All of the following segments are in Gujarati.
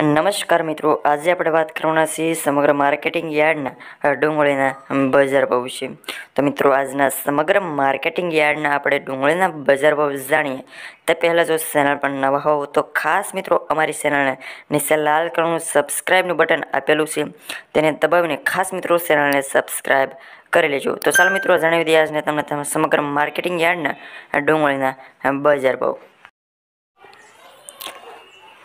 નમસ્કાર મિત્રો આજે આપણે વાત કરવાના છીએ સમગ્ર માર્કેટિંગ યાર્ડના ડુંગળીના બજાર ભાવ છે તો મિત્રો આજના સમગ્ર માર્કેટિંગ યાર્ડના આપણે ડુંગળીના બજાર ભાવ જાણીએ તે પહેલાં જો ચેનલ પર નવા હોવ તો ખાસ મિત્રો અમારી ચેનલને નીચે લાલ કલરનું સબસ્ક્રાઈબનું બટન આપેલું છે તેને દબાવીને ખાસ મિત્રો ચેનલને સબસ્ક્રાઈબ કરી લેજો તો ચાલો મિત્રો જણાવી દઈએ આજને તમને સમગ્ર માર્કેટિંગ યાર્ડના ડુંગળીના બજાર ભાવ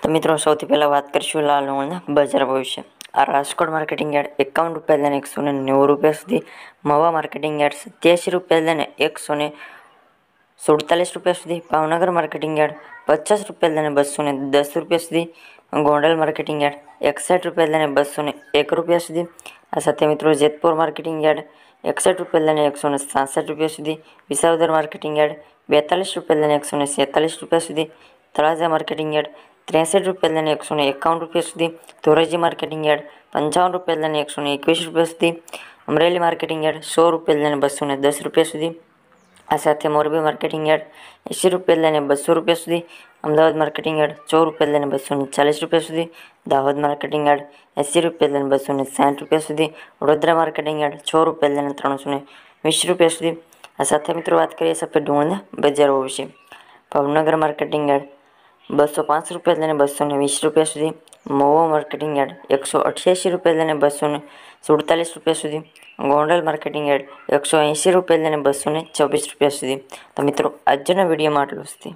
તો મિત્રો સૌથી પહેલાં વાત કરીશું લાલ લવણના બજાર ભાવ વિશે આ રાજકોટ માર્કેટિંગ યાર્ડ એકાવન રૂપિયા લઈને એકસો ને નેવું રૂપિયા સુધી મવા માર્કેટિંગ યાર્ડ સત્યાસી રૂપિયા લઈને એકસો ને સુડતાલીસ રૂપિયા સુધી ભાવનગર માર્કેટિંગ યાર્ડ પચાસ રૂપિયા લઈને બસો ને દસ રૂપિયા સુધી ગોંડલ માર્કેટિંગ યાર્ડ એકસઠ રૂપિયા લઈને બસો ને એક રૂપિયા સુધી આ સાથે મિત્રો જેતપુર માર્કેટિંગ યાર્ડ એકસઠ રૂપિયા લઈને એકસો ને સાસઠ રૂપિયા સુધી વિસાવદર માર્કેટિંગ યાર્ડ બેતાલીસ રૂપિયા લઈને એકસો ને સેતાલીસ રૂપિયા સુધી તળાજા માર્કેટિંગ યાર્ડ ત્રેસઠ રૂપિયા લઈને એકસો ને એકાવન રૂપિયા સુધી ધોરાજી માર્કેટિંગ યાર્ડ પંચાવન રૂપિયા લઈને એકસો ને એકવીસ રૂપિયા સુધી અમરેલી માર્કેટિંગ યાર્ડ સો રૂપિયા લઈને બસો ને દસ રૂપિયા સુધી આ સાથે મોરબી માર્કેટિંગ યાર્ડ એંસી રૂપિયા લઈને બસો રૂપિયા સુધી અમદાવાદ માર્કેટિંગ યાર્ડ સો રૂપિયા લઈને બસો ને ચાલીસ રૂપિયા સુધી દાહોદ માર્કેટિંગ યાર્ડ એંસી રૂપિયા લઈને બસો ને સાઠ રૂપિયા સુધી વડોદરા માર્કેટિંગ યાર્ડ છ રૂપિયા લઈને ત્રણસો ને વીસ રૂપિયા સુધી આ સાથે મિત્રો વાત કરીએ સફેદ ડુંગળના બજારો વિશે ભાવનગર માર્કેટિંગ યાર્ડ બસો પાંચ રૂપિયા લઈને બસો ને વીસ રૂપિયા સુધી મોવો માર્કેટિંગ યાર્ડ એકસો અઠ્યાસી રૂપિયા લઈને બસો ને સુડતાલીસ રૂપિયા સુધી ગોંડલ માર્કેટિંગ યાર્ડ એકસો એંસી રૂપિયા લઈને બસો ને છવ્વીસ રૂપિયા સુધી તો મિત્રો આજના વિડીયોમાં આટલું સુધી